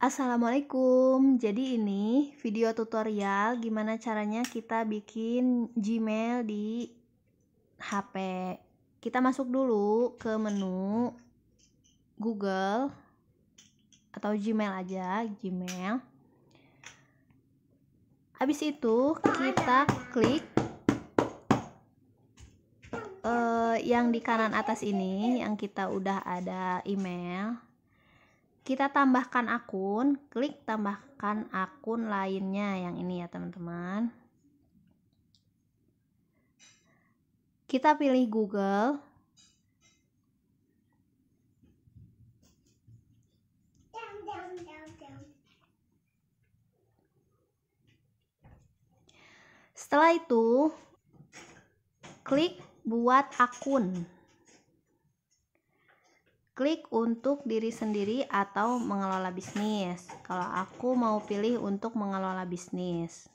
Assalamualaikum. Jadi ini video tutorial gimana caranya kita bikin Gmail di HP. Kita masuk dulu ke menu Google atau Gmail aja, Gmail. Habis itu kita klik uh, yang di kanan atas ini yang kita udah ada email kita tambahkan akun klik tambahkan akun lainnya yang ini ya teman-teman kita pilih Google setelah itu klik buat akun klik untuk diri sendiri atau mengelola bisnis. Kalau aku mau pilih untuk mengelola bisnis.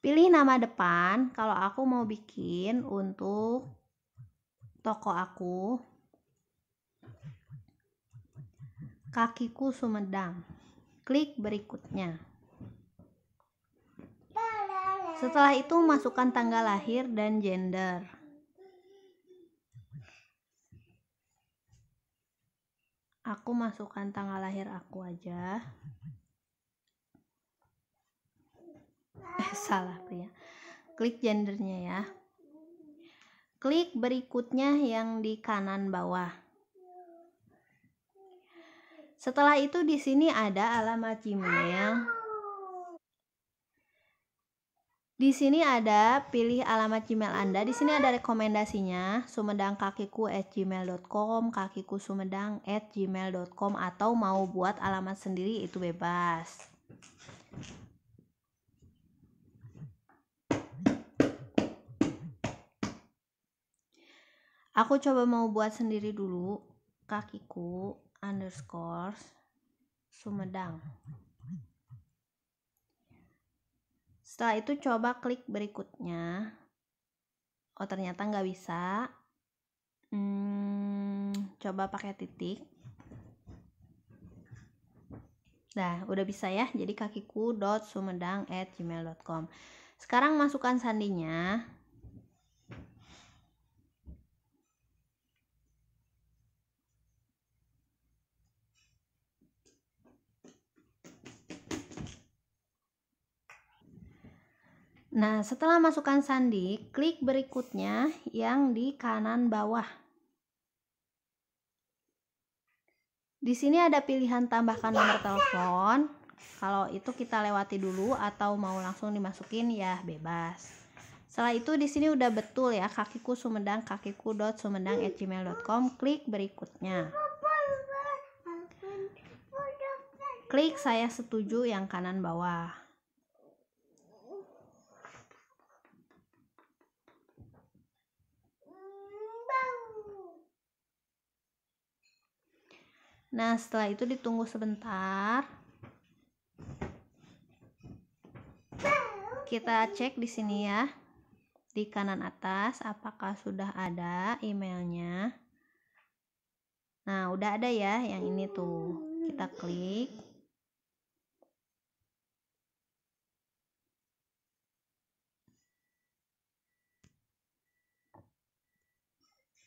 Pilih nama depan kalau aku mau bikin untuk toko aku. Kakiku Sumedang. Klik berikutnya. Setelah itu masukkan tanggal lahir dan gender. aku masukkan tanggal lahir aku aja eh salah pria klik gendernya ya klik berikutnya yang di kanan bawah setelah itu di sini ada alamat email. Di sini ada pilih alamat Gmail Anda. Di sini ada rekomendasinya sumedangkakiku@gmail.com, kakiku atau mau buat alamat sendiri itu bebas. Aku coba mau buat sendiri dulu kakiku underscore Sumedang. Setelah itu coba klik berikutnya. Oh ternyata nggak bisa. Hmm, coba pakai titik. Nah, udah bisa ya. Jadi kakiku.sumedang@gmail.com. Sekarang masukkan sandinya. Nah, setelah masukkan sandi, klik berikutnya yang di kanan bawah. Di sini ada pilihan tambahkan nomor telepon. Kalau itu kita lewati dulu atau mau langsung dimasukin ya bebas. Setelah itu di sini udah betul ya kakiku sumedang dot kakiku.sumedang@gmail.com klik berikutnya. Klik saya setuju yang kanan bawah. nah setelah itu ditunggu sebentar kita cek di sini ya di kanan atas apakah sudah ada emailnya nah udah ada ya yang ini tuh kita klik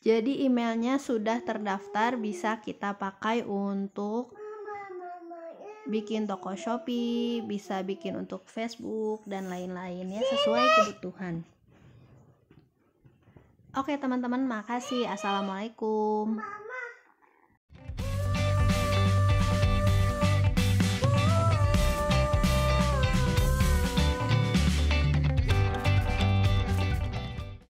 Jadi emailnya sudah terdaftar bisa kita pakai untuk bikin toko Shopee, bisa bikin untuk Facebook dan lain lain ya sesuai kebutuhan. Oke teman-teman, makasih. Assalamualaikum.